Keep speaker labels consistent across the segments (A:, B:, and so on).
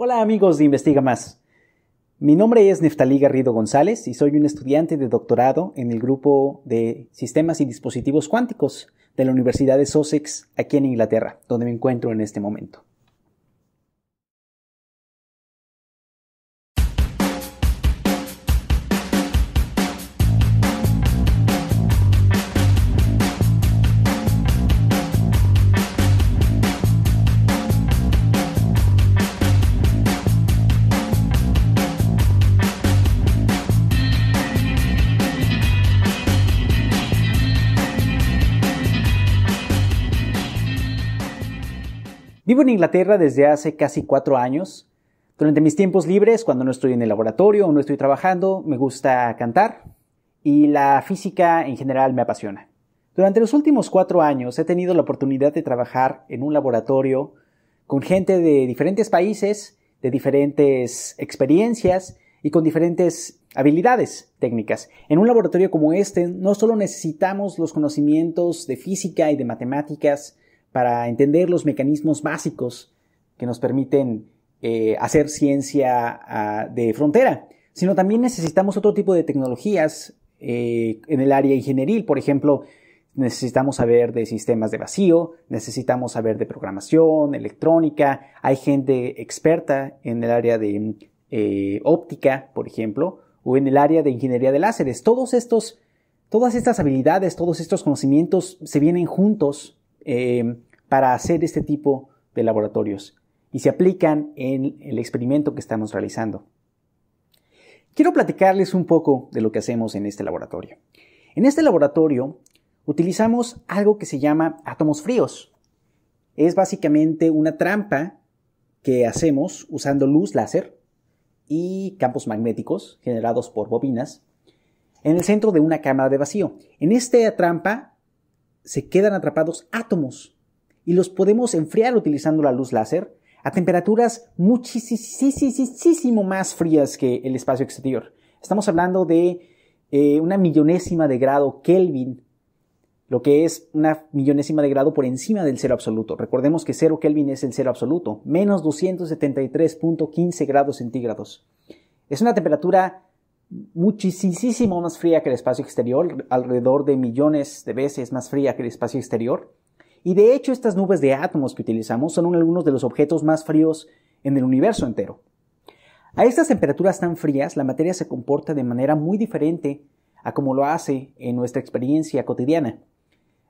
A: Hola amigos de Investiga Más. Mi nombre es Neftalí Garrido González y soy un estudiante de doctorado en el grupo de Sistemas y Dispositivos Cuánticos de la Universidad de Sussex aquí en Inglaterra, donde me encuentro en este momento. Vivo en Inglaterra desde hace casi cuatro años. Durante mis tiempos libres, cuando no estoy en el laboratorio o no estoy trabajando, me gusta cantar y la física en general me apasiona. Durante los últimos cuatro años he tenido la oportunidad de trabajar en un laboratorio con gente de diferentes países, de diferentes experiencias y con diferentes habilidades técnicas. En un laboratorio como este no solo necesitamos los conocimientos de física y de matemáticas, para entender los mecanismos básicos que nos permiten eh, hacer ciencia ah, de frontera, sino también necesitamos otro tipo de tecnologías eh, en el área ingenieril, por ejemplo, necesitamos saber de sistemas de vacío, necesitamos saber de programación, electrónica, hay gente experta en el área de eh, óptica, por ejemplo, o en el área de ingeniería de láseres. Todos estos, todas estas habilidades, todos estos conocimientos se vienen juntos eh, para hacer este tipo de laboratorios y se aplican en el experimento que estamos realizando. Quiero platicarles un poco de lo que hacemos en este laboratorio. En este laboratorio utilizamos algo que se llama átomos fríos. Es básicamente una trampa que hacemos usando luz láser y campos magnéticos generados por bobinas en el centro de una cámara de vacío. En esta trampa se quedan atrapados átomos y los podemos enfriar utilizando la luz láser a temperaturas muchísimo más frías que el espacio exterior. Estamos hablando de eh, una millonésima de grado Kelvin, lo que es una millonésima de grado por encima del cero absoluto. Recordemos que cero Kelvin es el cero absoluto, menos 273.15 grados centígrados. Es una temperatura muchísimo más fría que el espacio exterior, alrededor de millones de veces más fría que el espacio exterior. Y de hecho estas nubes de átomos que utilizamos son algunos de los objetos más fríos en el universo entero. A estas temperaturas tan frías, la materia se comporta de manera muy diferente a como lo hace en nuestra experiencia cotidiana.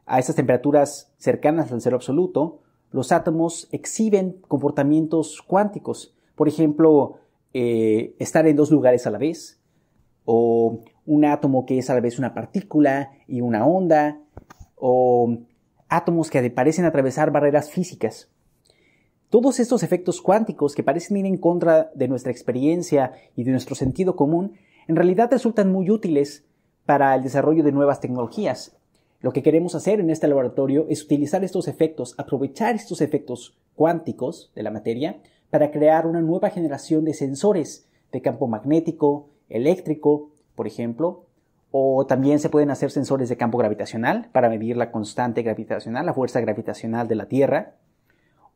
A: A estas temperaturas cercanas al cero absoluto, los átomos exhiben comportamientos cuánticos, por ejemplo, eh, estar en dos lugares a la vez, o un átomo que es a la vez una partícula y una onda, o átomos que parecen atravesar barreras físicas. Todos estos efectos cuánticos que parecen ir en contra de nuestra experiencia y de nuestro sentido común, en realidad resultan muy útiles para el desarrollo de nuevas tecnologías. Lo que queremos hacer en este laboratorio es utilizar estos efectos, aprovechar estos efectos cuánticos de la materia para crear una nueva generación de sensores de campo magnético, eléctrico, por ejemplo, o también se pueden hacer sensores de campo gravitacional para medir la constante gravitacional, la fuerza gravitacional de la Tierra.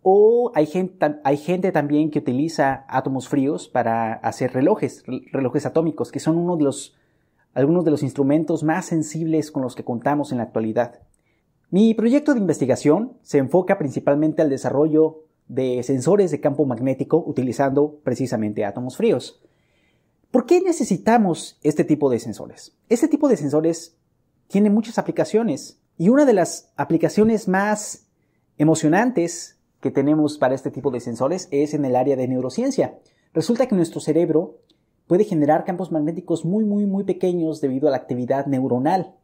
A: O hay gente, también que utiliza átomos fríos para hacer relojes, relojes atómicos, que son uno de los, algunos de los instrumentos más sensibles con los que contamos en la actualidad. Mi proyecto de investigación se enfoca principalmente al desarrollo de sensores de campo magnético utilizando precisamente átomos fríos. ¿Por qué necesitamos este tipo de sensores? Este tipo de sensores tiene muchas aplicaciones y una de las aplicaciones más emocionantes que tenemos para este tipo de sensores es en el área de neurociencia. Resulta que nuestro cerebro puede generar campos magnéticos muy, muy, muy pequeños debido a la actividad neuronal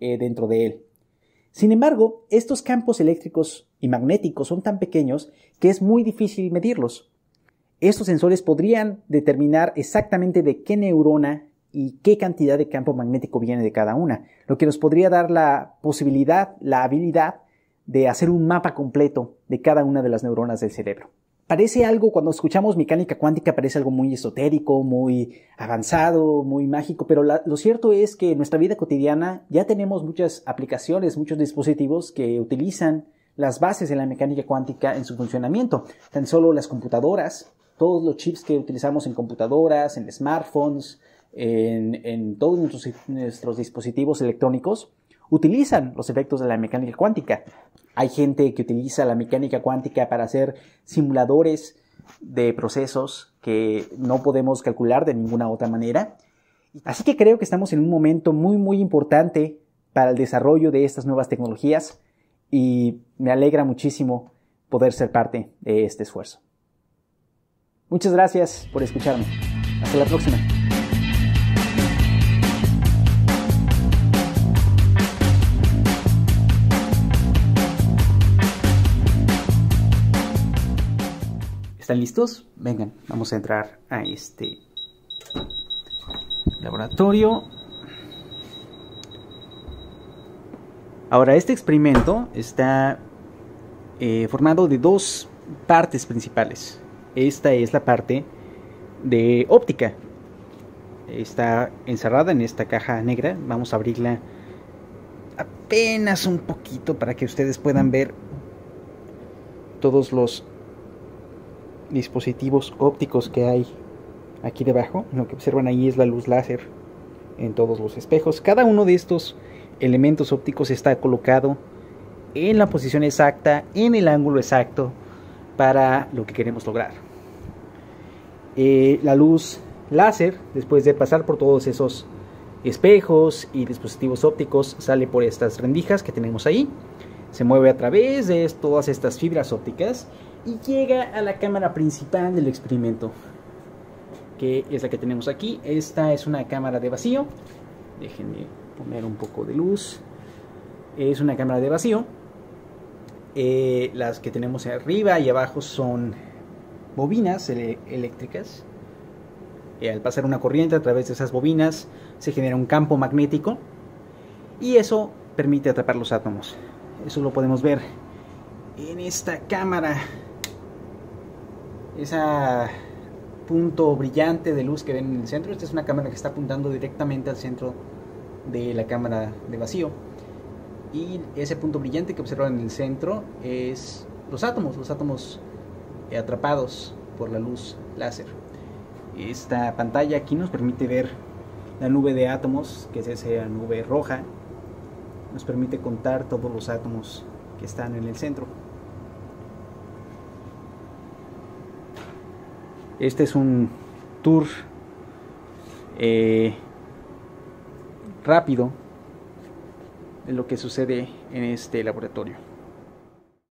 A: eh, dentro de él. Sin embargo, estos campos eléctricos y magnéticos son tan pequeños que es muy difícil medirlos. Estos sensores podrían determinar exactamente de qué neurona y qué cantidad de campo magnético viene de cada una, lo que nos podría dar la posibilidad, la habilidad de hacer un mapa completo de cada una de las neuronas del cerebro. Parece algo, cuando escuchamos mecánica cuántica, parece algo muy esotérico, muy avanzado, muy mágico, pero lo cierto es que en nuestra vida cotidiana ya tenemos muchas aplicaciones, muchos dispositivos que utilizan las bases de la mecánica cuántica en su funcionamiento. Tan solo las computadoras, todos los chips que utilizamos en computadoras, en smartphones, en, todos nuestros dispositivos electrónicos, utilizan los efectos de la mecánica cuántica. Hay gente que utiliza la mecánica cuántica para hacer simuladores de procesos que no podemos calcular de ninguna otra manera. Así que creo que estamos en un momento muy, muy importante para el desarrollo de estas nuevas tecnologías y me alegra muchísimo poder ser parte de este esfuerzo. Muchas gracias por escucharme. Hasta la próxima. ¿Están listos? Vengan, vamos a entrar a este laboratorio. Ahora, este experimento está eh, formado de dos partes principales esta es la parte de óptica. Está encerrada en esta caja negra. Vamos a abrirla apenas un poquito para que ustedes puedan ver todos los dispositivos ópticos que hay aquí debajo. Lo que observan ahí es la luz láser en todos los espejos. Cada uno de estos elementos ópticos está colocado en la posición exacta, en el ángulo exacto para lo que queremos lograr. Eh, la luz láser, después de pasar por todos esos espejos y dispositivos ópticos, sale por estas rendijas que tenemos ahí, se mueve a través de todas estas fibras ópticas y llega a la cámara principal del experimento, que es la que tenemos aquí. Esta es una cámara de vacío, déjenme poner un poco de luz, es una cámara de vacío. Eh, las que tenemos arriba y abajo son bobinas eléctricas. Y al pasar una corriente a través de esas bobinas se genera un campo magnético y eso permite atrapar los átomos. Eso lo podemos ver en esta cámara. Esa punto brillante de luz que ven en el centro. Esta es una cámara que está apuntando directamente al centro de la cámara de vacío. Y ese punto brillante que observan en el centro es los átomos, los átomos eh, atrapados por la luz láser. Esta pantalla aquí nos permite ver la nube de átomos, que es esa nube roja, nos permite contar todos los átomos que están en el centro. Este es un tour eh, rápido de lo que sucede en este laboratorio.